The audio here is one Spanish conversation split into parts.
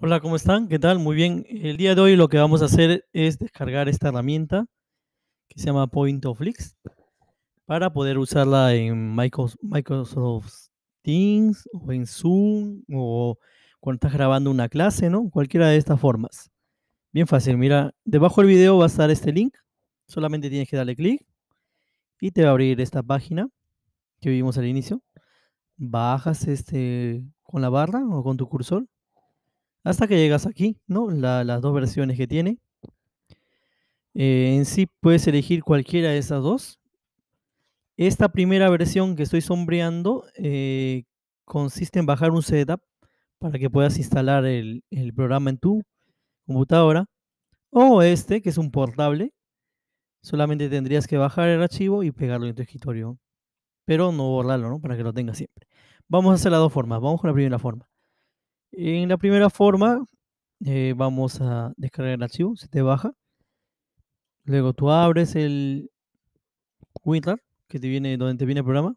Hola, ¿cómo están? ¿Qué tal? Muy bien. El día de hoy lo que vamos a hacer es descargar esta herramienta que se llama Point of Flix para poder usarla en Microsoft Teams o en Zoom o cuando estás grabando una clase, ¿no? Cualquiera de estas formas. Bien fácil, mira, debajo del video va a estar este link, solamente tienes que darle clic y te va a abrir esta página que vimos al inicio. Bajas este con la barra o con tu cursor hasta que llegas aquí, ¿no? las dos versiones que tiene. Eh, en sí puedes elegir cualquiera de esas dos. Esta primera versión que estoy sombreando eh, consiste en bajar un setup para que puedas instalar el, programa en tu computadora. O este, que es un portable, solamente tendrías que bajar el archivo y pegarlo en tu escritorio. Pero no borrarlo, ¿no? Para que lo tengas siempre. Vamos a hacer las dos formas. Vamos con la primera forma. En la primera forma, eh, vamos a descargar el archivo, se te baja. Luego tú abres el WinRAR que te viene donde te viene el programa.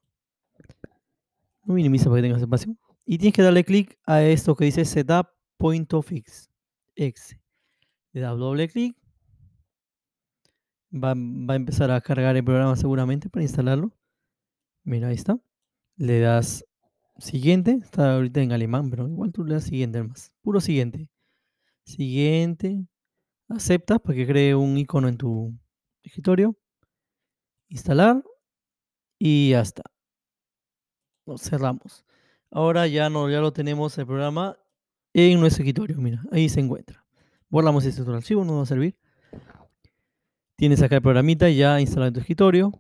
No minimiza para que tengas espacio. Y tienes que darle clic a esto que dice Setup Le das doble clic. va, a empezar a cargar el programa seguramente para instalarlo. Mira, ahí está. Le das Siguiente, está ahorita en alemán, pero igual tú le das siguiente más. Puro siguiente. Siguiente. acepta para que cree un icono en tu escritorio. Instalar. Y ya está. Nos cerramos. Ahora ya, no, ya lo tenemos el programa en nuestro escritorio. Mira, ahí se encuentra. Borramos este otro archivo, no nos va a servir. Tienes acá el programita ya instalado en tu escritorio.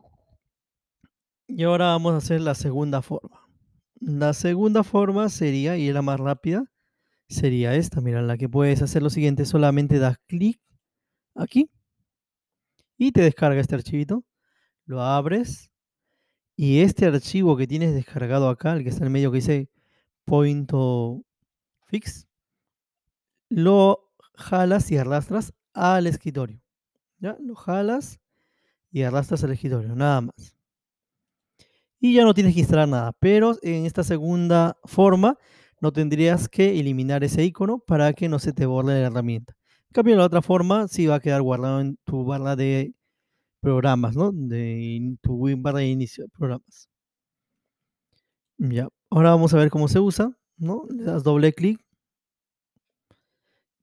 Y ahora vamos a hacer la segunda forma. La segunda forma sería, y es la más rápida, sería esta. Mira, la que puedes hacer lo siguiente, solamente das clic aquí y te descarga este archivito. Lo abres y este archivo que tienes descargado acá, el que está en el medio que dice fix, lo jalas y arrastras al escritorio. ¿Ya? Lo jalas y arrastras al escritorio, nada más y ya no tienes que instalar nada. Pero en esta segunda forma no tendrías que eliminar ese icono para que no se te borre la herramienta. En cambio, la otra forma sí va a quedar guardado en tu barra de programas, ¿no? De tu barra de inicio de programas. Ya, ahora vamos a ver cómo se usa, ¿no? Le das doble clic,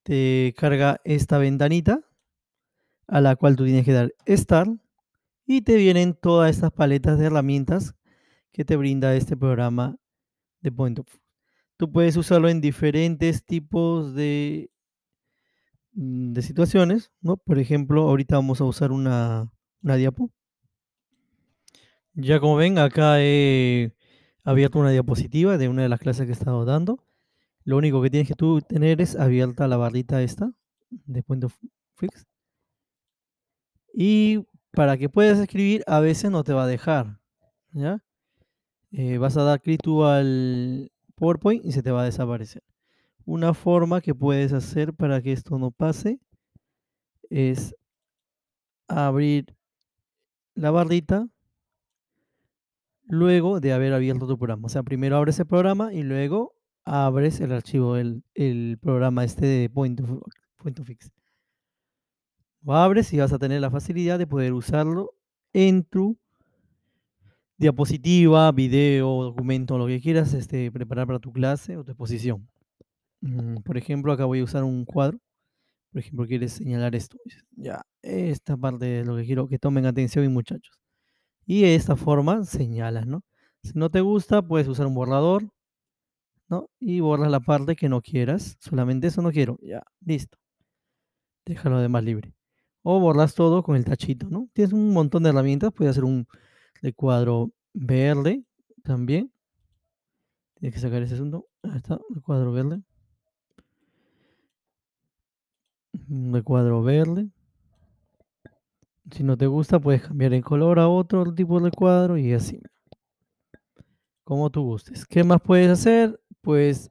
te carga esta ventanita a la cual tú tienes que dar Start y te vienen todas estas paletas de herramientas que te brinda este programa de Point of Tú puedes usarlo en diferentes tipos de, mm, de situaciones, ¿no? Por ejemplo, ahorita vamos a usar una, una diapo. Ya como ven, acá he abierto una diapositiva de una de las clases que he estado dando. Lo único que tienes que tú tener es abierta la barrita esta de Point of Fix. Y para que puedas escribir, a veces no te va a dejar. ¿ya? Eh, vas a dar clic tú al PowerPoint y se te va a desaparecer. Una forma que puedes hacer para que esto no pase es abrir la barrita luego de haber abierto tu programa. O sea, primero abres el programa y luego abres el archivo, el, programa este de Point Fix. Lo abres y vas a tener la facilidad de poder usarlo en tu diapositiva, video, documento, lo que quieras este, preparar para tu clase o tu exposición. Mm, por ejemplo, acá voy a usar un cuadro. Por ejemplo, quieres señalar esto. Ya, esta parte es lo que quiero que tomen atención, muchachos. Y de esta forma señalas, ¿no? Si no te gusta, puedes usar un borrador, ¿no? Y borras la parte que no quieras. Solamente eso no quiero. Ya, listo. Déjalo más libre. O borras todo con el tachito, ¿no? Tienes un montón de herramientas. Puedes hacer un, de cuadro verde también. Tiene que sacar ese asunto. Ahí está, de cuadro verde. Mm, de cuadro verde. Si no te gusta, puedes cambiar el color a otro tipo de cuadro y así. Como tú gustes. ¿Qué más puedes hacer? Pues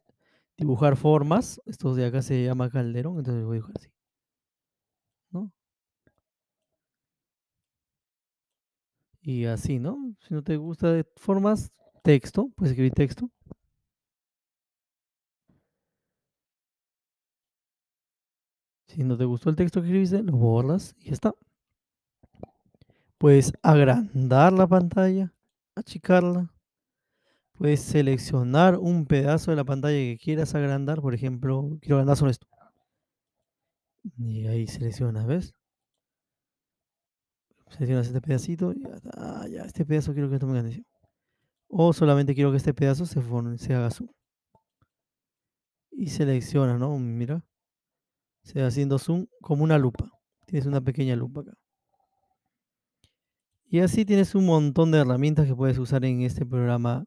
dibujar formas. Esto de acá se llama calderón, entonces voy a dibujar así. Y así, ¿no? Si no te gusta de formas, texto, Puedes escribir texto. Si no te gustó el texto que escribiste, lo borras y ya está. Puedes agrandar la pantalla, achicarla. Puedes seleccionar un pedazo de la pantalla que quieras agrandar. Por ejemplo, quiero agrandar solo esto. Y ahí selecciona ¿ves? Seleccionas pues, este pedacito y ah, ya, este pedazo quiero que tome atención. O solamente quiero que este pedazo se, haga zoom. Y selecciona, ¿no? Mira. Se va haciendo zoom como una lupa. Tienes una pequeña lupa acá. Y así tienes un montón de herramientas que puedes usar en este programa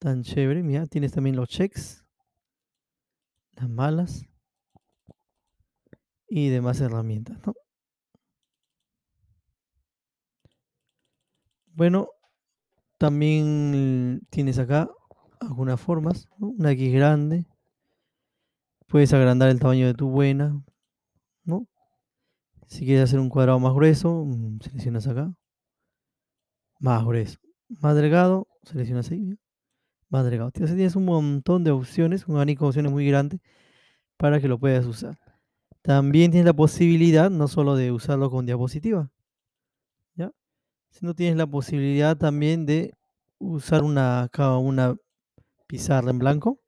tan chévere. Mira, tienes también los checks, las malas y demás herramientas, ¿no? Bueno, también tienes acá algunas formas, una X grande. Puedes agrandar el tamaño de tu buena, ¿no? Si quieres hacer un cuadrado más grueso, mm, seleccionas acá. Más grueso. Más delgado, seleccionas ahí. Más delgado. Entonces tienes un montón de opciones, un abanico de opciones muy grande para que lo puedas usar. También tienes la posibilidad no solo de usarlo con diapositiva, si no tienes la posibilidad también de usar una, una pizarra en blanco.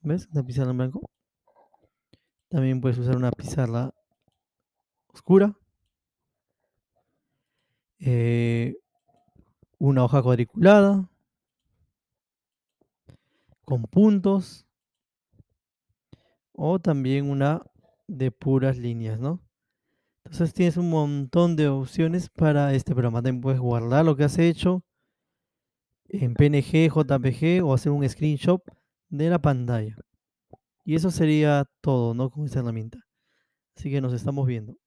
¿Ves? Una pizarra en blanco. También puedes usar una pizarra oscura. Eh, una hoja cuadriculada. Con puntos. O también una de puras líneas, ¿no? Entonces tienes un montón de opciones para este programa. También puedes guardar lo que has hecho en PNG, JPG o hacer un screenshot de la pantalla. Y eso sería todo, ¿no? Con esta herramienta. Así que nos estamos viendo.